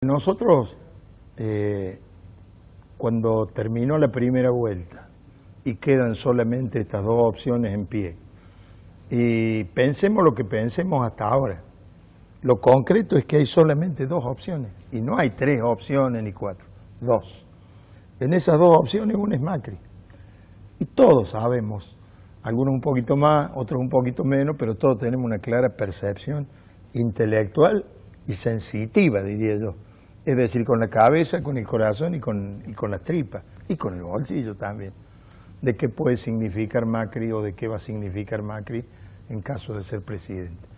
Nosotros, eh, cuando terminó la primera vuelta y quedan solamente estas dos opciones en pie, y pensemos lo que pensemos hasta ahora, lo concreto es que hay solamente dos opciones, y no hay tres opciones ni cuatro, dos. En esas dos opciones uno es Macri, y todos sabemos, algunos un poquito más, otros un poquito menos, pero todos tenemos una clara percepción intelectual y sensitiva, diría yo, es decir, con la cabeza, con el corazón y con, y con las tripas, y con el bolsillo también, de qué puede significar Macri o de qué va a significar Macri en caso de ser presidente.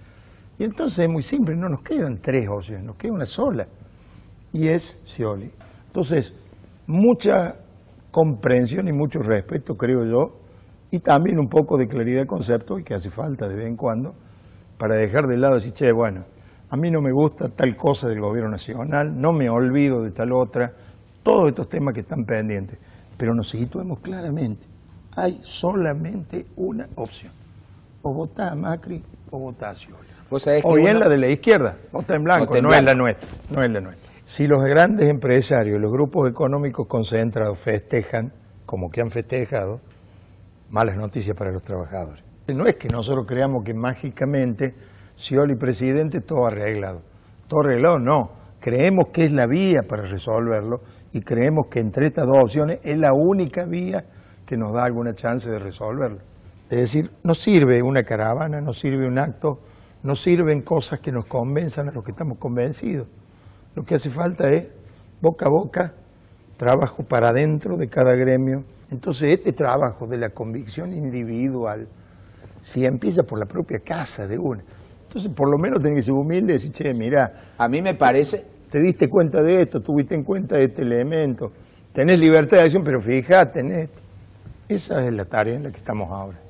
Y entonces es muy simple, no nos quedan tres opciones, nos queda una sola, y es Scioli. Entonces, mucha comprensión y mucho respeto, creo yo, y también un poco de claridad de concepto, que hace falta de vez en cuando, para dejar de lado y decir, che, bueno, a mí no me gusta tal cosa del gobierno nacional, no me olvido de tal otra, todos estos temas que están pendientes. Pero nos situemos claramente, hay solamente una opción, o votá a Macri o votá a o bien la de la izquierda, vota en blanco, no es la nuestra, no es la nuestra. Si los grandes empresarios, los grupos económicos concentrados festejan, como que han festejado, malas noticias para los trabajadores. No es que nosotros creamos que mágicamente Scioli presidente, todo arreglado. Todo arreglado no, creemos que es la vía para resolverlo y creemos que entre estas dos opciones es la única vía que nos da alguna chance de resolverlo. Es decir, no sirve una caravana, no sirve un acto, no sirven cosas que nos convenzan a los que estamos convencidos. Lo que hace falta es boca a boca, trabajo para adentro de cada gremio. Entonces este trabajo de la convicción individual, si empieza por la propia casa de una, entonces, por lo menos tenés que ser humilde y decir, che, mirá. A mí me parece. Te diste cuenta de esto, tuviste en cuenta de este elemento. Tenés libertad de acción, pero fíjate en esto. Esa es la tarea en la que estamos ahora.